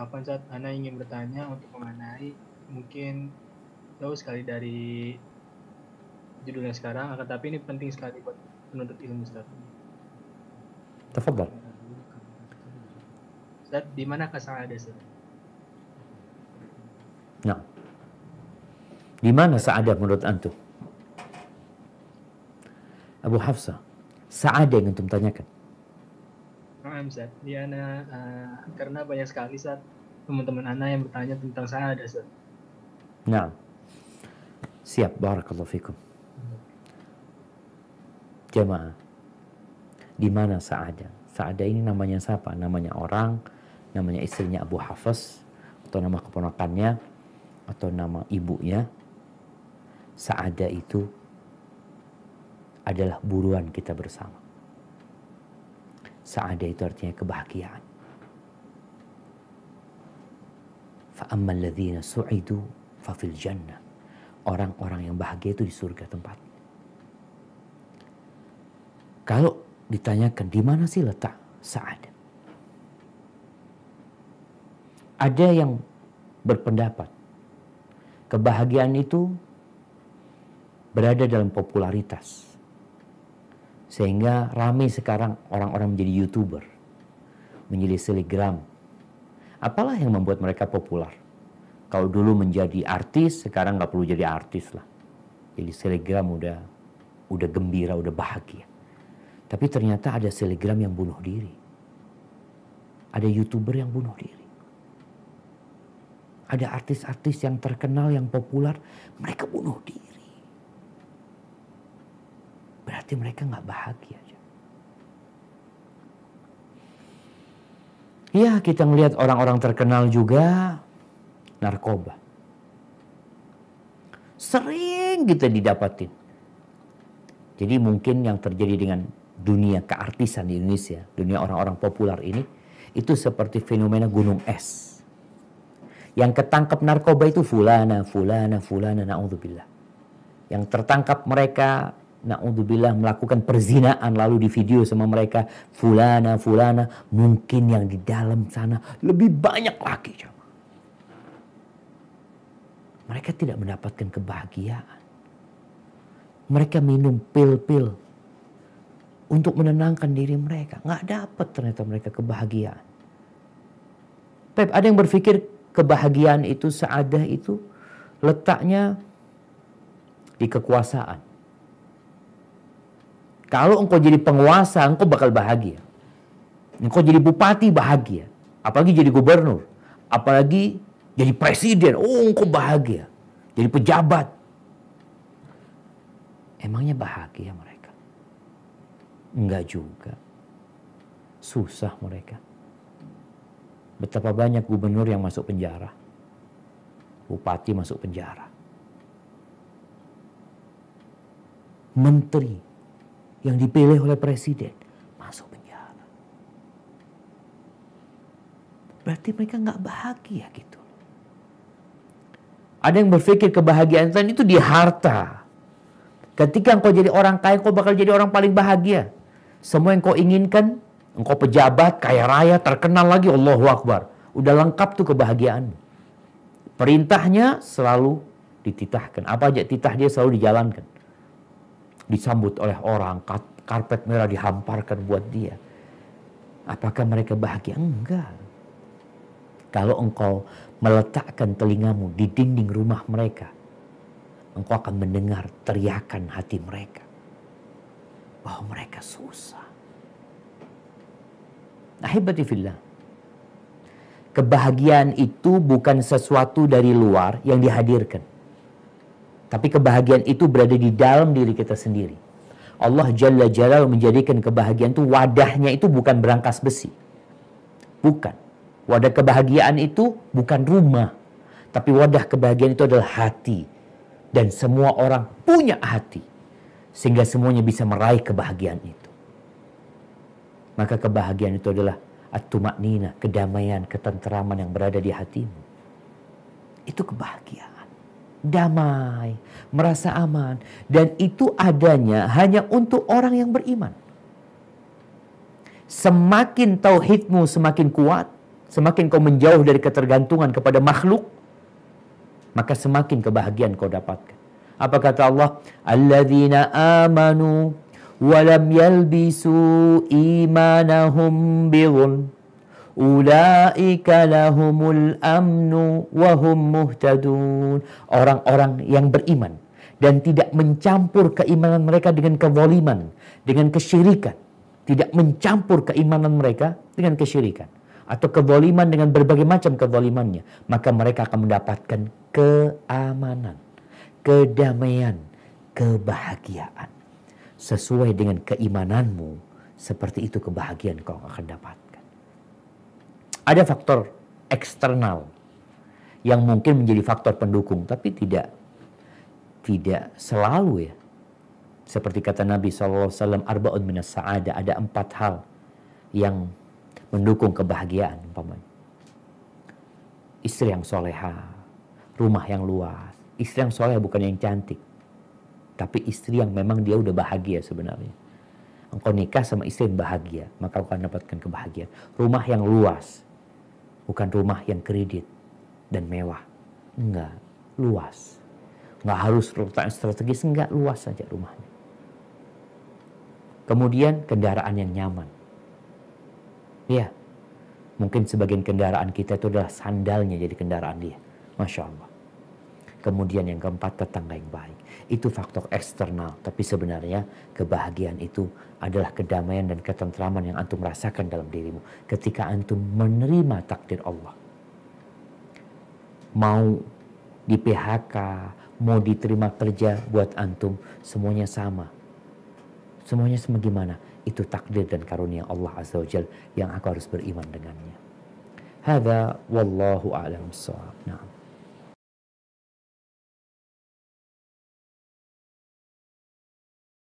Kapan saat Ana ingin bertanya untuk mengenai mungkin jauh sekali dari judulnya sekarang, akan tapi ini penting sekali buat penuntut ilmu Ustaz. Tafadhol. Ustaz, di mana kesalahan ada Ustaz? Nah. Di mana saada menurut antum? Abu Hafsah, saada yang antum tanyakan. Prime Zat. Ya, Ana, uh, eh, karena banyak sekali saat teman-teman Ana yang bertanya tentang saya ada Zat. Nah, siap. Barakallahu fikum. Jemaah, di mana Saada? Saada ini namanya siapa? Namanya orang, namanya istrinya Abu Hafiz atau nama keponakannya atau nama ibunya. Saada itu adalah buruan kita bersama Saada itu artinya kebahagiaan. Fa'amma alladhina su'idu fafil jannah. Orang-orang yang bahagia itu di surga tempat. Kalau ditanyakan di mana sih letak saada? Ada yang berpendapat kebahagiaan itu berada dalam popularitas sehingga rame sekarang orang-orang menjadi YouTuber, menjadi selegram. Apalah yang membuat mereka populer? Kalau dulu menjadi artis, sekarang nggak perlu jadi artis lah. Jadi selegram udah udah gembira, udah bahagia. Tapi ternyata ada selegram yang bunuh diri. Ada YouTuber yang bunuh diri ada artis-artis yang terkenal, yang populer, mereka bunuh diri berarti mereka nggak bahagia. Ya kita melihat orang-orang terkenal juga narkoba. Sering kita didapatin. Jadi mungkin yang terjadi dengan dunia keartisan di Indonesia, dunia orang-orang populer ini, itu seperti fenomena gunung es. Yang ketangkap narkoba itu fulana, fulana, fulana, na'udzubillah. Yang tertangkap mereka naudzubillah melakukan perzinaan lalu di video sama mereka fulana fulana mungkin yang di dalam sana lebih banyak lagi coba mereka tidak mendapatkan kebahagiaan mereka minum pil-pil untuk menenangkan diri mereka nggak dapat ternyata mereka kebahagiaan Pep ada yang berpikir kebahagiaan itu seadah itu letaknya di kekuasaan kalau engkau jadi penguasa, engkau bakal bahagia. Engkau jadi bupati bahagia, apalagi jadi gubernur, apalagi jadi presiden. Oh, engkau bahagia. Jadi pejabat. Emangnya bahagia mereka? Enggak juga. Susah mereka. Betapa banyak gubernur yang masuk penjara. Bupati masuk penjara. Menteri yang dipilih oleh presiden masuk penjara. Berarti mereka nggak bahagia gitu. Ada yang berpikir kebahagiaan Tuhan itu di harta. Ketika engkau jadi orang kaya, engkau bakal jadi orang paling bahagia. Semua yang kau inginkan, engkau pejabat, kaya raya, terkenal lagi, Allahu Akbar. Udah lengkap tuh kebahagiaan. Perintahnya selalu dititahkan. Apa aja titah dia selalu dijalankan disambut oleh orang, karpet merah dihamparkan buat dia. Apakah mereka bahagia? Enggak. Kalau engkau meletakkan telingamu di dinding rumah mereka, engkau akan mendengar teriakan hati mereka bahwa oh, mereka susah. nah fillah. Ya, Kebahagiaan itu bukan sesuatu dari luar yang dihadirkan. Tapi kebahagiaan itu berada di dalam diri kita sendiri. Allah Jalla Jalal menjadikan kebahagiaan itu wadahnya itu bukan berangkas besi. Bukan. Wadah kebahagiaan itu bukan rumah. Tapi wadah kebahagiaan itu adalah hati. Dan semua orang punya hati. Sehingga semuanya bisa meraih kebahagiaan itu. Maka kebahagiaan itu adalah at-tumak nina, kedamaian, ketenteraman yang berada di hatimu. Itu kebahagiaan damai, merasa aman, dan itu adanya hanya untuk orang yang beriman. Semakin tauhidmu semakin kuat, semakin kau menjauh dari ketergantungan kepada makhluk, maka semakin kebahagiaan kau dapatkan. Apa kata Allah? Alladzina amanu walam yalbisu imanahum bighulm Ulaika lahumul amnu wahum muhtadun. Orang-orang yang beriman dan tidak mencampur keimanan mereka dengan kevoliman, dengan kesyirikan. Tidak mencampur keimanan mereka dengan kesyirikan. Atau kevoliman dengan berbagai macam kevolimannya. Maka mereka akan mendapatkan keamanan, kedamaian, kebahagiaan. Sesuai dengan keimananmu, seperti itu kebahagiaan kau akan dapat. Ada faktor eksternal yang mungkin menjadi faktor pendukung, tapi tidak tidak selalu ya. Seperti kata Nabi SAW, Arba'un minas sa'ada, ada empat hal yang mendukung kebahagiaan. Umpamanya. Istri yang soleha, rumah yang luas. Istri yang soleha bukan yang cantik. Tapi istri yang memang dia udah bahagia sebenarnya. Engkau nikah sama istri yang bahagia, maka engkau akan dapatkan kebahagiaan. Rumah yang luas, Bukan rumah yang kredit dan mewah. Enggak, luas. Enggak harus perletakkan strategis, enggak luas saja rumahnya. Kemudian kendaraan yang nyaman. Ya, mungkin sebagian kendaraan kita itu adalah sandalnya jadi kendaraan dia. Masya Allah. Kemudian yang keempat tetangga yang baik. Itu faktor eksternal, tapi sebenarnya kebahagiaan itu adalah kedamaian dan ketentraman yang antum rasakan dalam dirimu ketika antum menerima takdir Allah. Mau di PHK, mau diterima kerja buat antum, semuanya sama. Semuanya sama gimana? Itu takdir dan karunia Allah Azza wa yang aku harus beriman dengannya. Hada wallahu a'lam Nah.